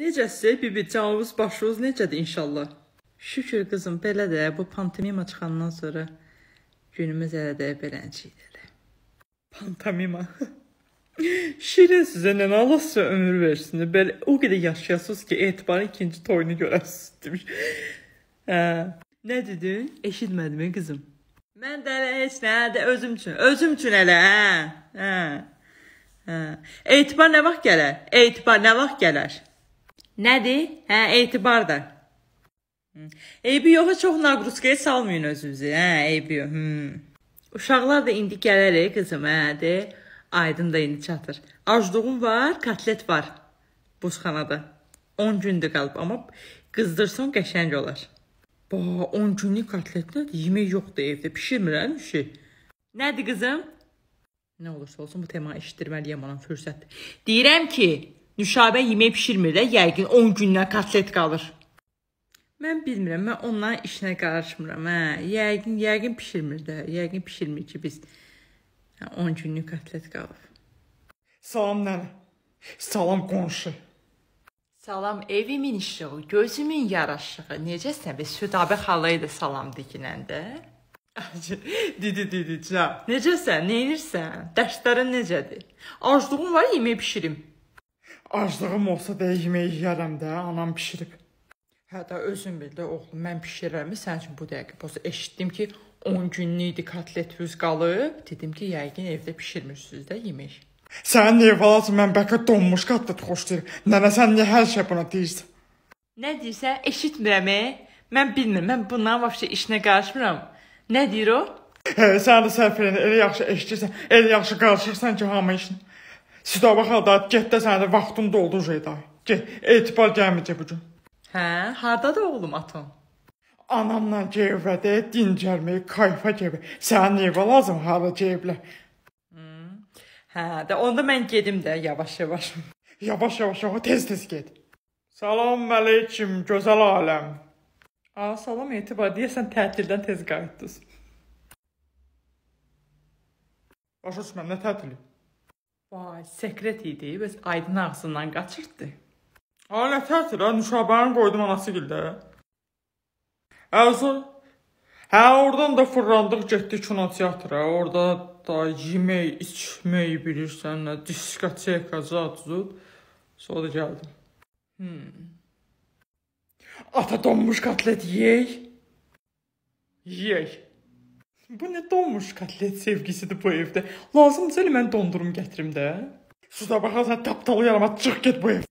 Necəsiz, bibicanınız, başınız necədir inşallah? Şükür qızım, belə də bu pantomima çıxandan sonra günümüz hələ də beləcə idi. Pantomima. Şirin sizə nə alırsa ömür versin. Belə o qədər yaşayasınız ki, etibarın ikinci toyunu görəsiniz demiş. Hə. Nə dedin? Eşitmədim qızım. Mən də elə heç nə, də özüm üçün, özüm üçün elə, hə. Hə. Hə. Etibar nə vaxt gələr? Etibar nə vaxt gələr? Nədir? Hə, etibardır. Eybi yoxa çox naqruskaya salmayın özünüzü. Hə, eybi yox. Hmm. Uşaqlar da indi gələrək qızım, hədir. Aydın da indi çatır. Acduğum var, kotlet var buzxanada. 10 gündür qalıb, amma qızdırsan qəşəng olar. Ba, 10 günlük kotlet nədir? Yemək yoxdur evdə, pişirmirəm işi. Şey. Nədir qızım? Nə olursa olsun bu tema eşitdirməliyəm ona fürsətdir. Deyirəm ki, Nüşabə yemək pişirmir də, yəqin 10 gündən katlet qalır. Mən bilmirəm, mən onların işinə qarışmıram, hə. Yəqin, yəqin pişirmir də, yəqin pişirmir ki, biz 10 hə, günlük katlet qalıb. Salam nənə. Salam qonşu. Salam evimin işığı, gözümün yaraşığı. Necəsən be? Südabə xalaya da salam diginəndə. Didi didi can. Necəsən? Nə edirsən? Dərslərin necədir? Arzuğun var yemək bişirim. Aclığım olsa da yemək yeyərəm də, anam bişirib. Hətta özün bil də oğlum, mən bişirərəm, sənin üçün bu dəqiqə. Bəs eşitdim ki, 10 günlük idi kotlet yüz qalıb. Dedim ki, yəqin evdə bişirmirsiniz də yemək. Sənin ev balası mən bəlkə donmuş qatlet xoşlayır. Nənə sən niyə hər şey buna deyirsən? Nə deyirsən? Eşitmirəm. E? Mən bilmirəm. Mən bundan vəbsə işinə qarışmıram. Nə deyir o? Hə, sən də səhv eləyirsən. Elə yaxşı eşidirsən, elə yaxşı qarışırsan ki, hamı işin. Sidava xalda, get də sənə də vaxtın doldu Jeyda. Get, etibar gəlməyəcək bu gün. Hə, hardadır oğlum atam? Anamla geyvədə dincəlmək, kayfa geyvə. Sənin evə lazım hara geyvlə. Hmm. Hə, də onda mən gedim də yavaş-yavaş. Yavaş-yavaş, tez-tez get. Salam əleyküm, gözəl aləm. A, salam etibar, deyəsən tətildən tez qayıtdınız. Başa düşmürəm, nə tətili? Vay, sekret idi, bəs Aydın ağzından qaçırdı. A, nə tətir, ha, Nuşabənin qoydum anası gildə. Əzə, hə, oradan da fırlandıq getdik kino teatra, orada da yemək, içmək bilirsən, nə, diskoteka, zad-zud. Sonra da gəldim. Hmm. Ata donmuş kotlet yeyək. Yeyək. Bu nə donmuş kotlet sevgisidir bu evdə. Lazımdırsa elə mən dondurum gətirim də. Suda baxarsan tapdalıyaram, çıx get bu ev.